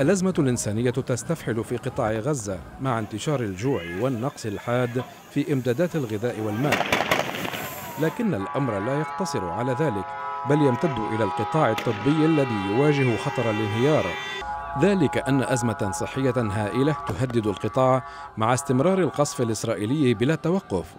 الأزمة الإنسانية تستفحل في قطاع غزة مع انتشار الجوع والنقص الحاد في إمدادات الغذاء والماء لكن الأمر لا يقتصر على ذلك بل يمتد إلى القطاع الطبي الذي يواجه خطر الانهيار ذلك أن أزمة صحية هائلة تهدد القطاع مع استمرار القصف الإسرائيلي بلا توقف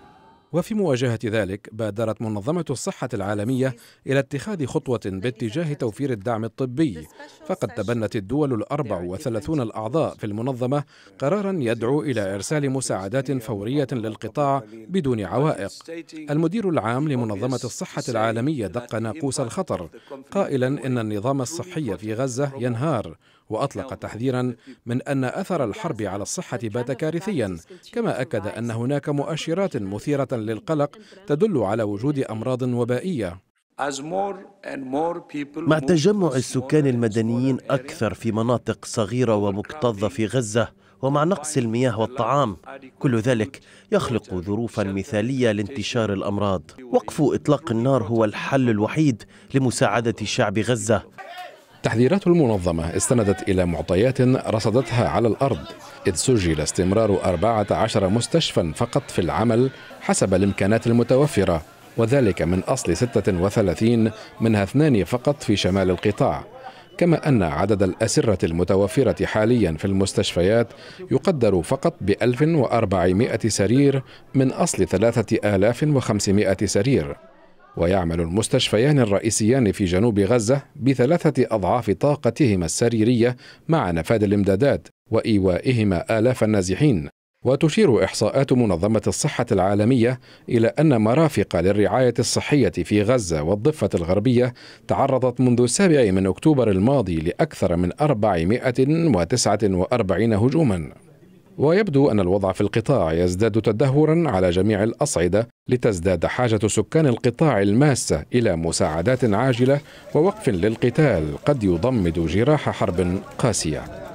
وفي مواجهة ذلك بادرت منظمة الصحة العالمية إلى اتخاذ خطوة باتجاه توفير الدعم الطبي فقد تبنت الدول الأربع وثلاثون الأعضاء في المنظمة قرارا يدعو إلى إرسال مساعدات فورية للقطاع بدون عوائق المدير العام لمنظمة الصحة العالمية دق ناقوس الخطر قائلا إن النظام الصحي في غزة ينهار واطلق تحذيرا من ان اثر الحرب على الصحه بات كارثيا كما اكد ان هناك مؤشرات مثيره للقلق تدل على وجود امراض وبائيه مع تجمع السكان المدنيين أكثر في مناطق صغيرة ومكتظة في غزة ومع نقص المياه والطعام كل ذلك يخلق ظروفا مثالية لانتشار الأمراض وقف إطلاق النار هو الحل الوحيد لمساعدة شعب غزة تحذيرات المنظمة استندت إلى معطيات رصدتها على الأرض إذ سجل استمرار 14 مستشفى فقط في العمل حسب الإمكانات المتوفرة وذلك من أصل 36 منها اثنان فقط في شمال القطاع كما أن عدد الأسرة المتوفرة حاليا في المستشفيات يقدر فقط ب 1400 سرير من أصل 3500 سرير ويعمل المستشفيان الرئيسيان في جنوب غزة بثلاثة أضعاف طاقتهما السريرية مع نفاذ الإمدادات وإيوائهما آلاف النازحين وتشير إحصاءات منظمة الصحة العالمية إلى أن مرافق للرعاية الصحية في غزة والضفة الغربية تعرضت منذ السابع من أكتوبر الماضي لأكثر من 449 هجوما ويبدو أن الوضع في القطاع يزداد تدهورا على جميع الأصعدة لتزداد حاجة سكان القطاع الماسة إلى مساعدات عاجلة ووقف للقتال قد يضمد جراح حرب قاسية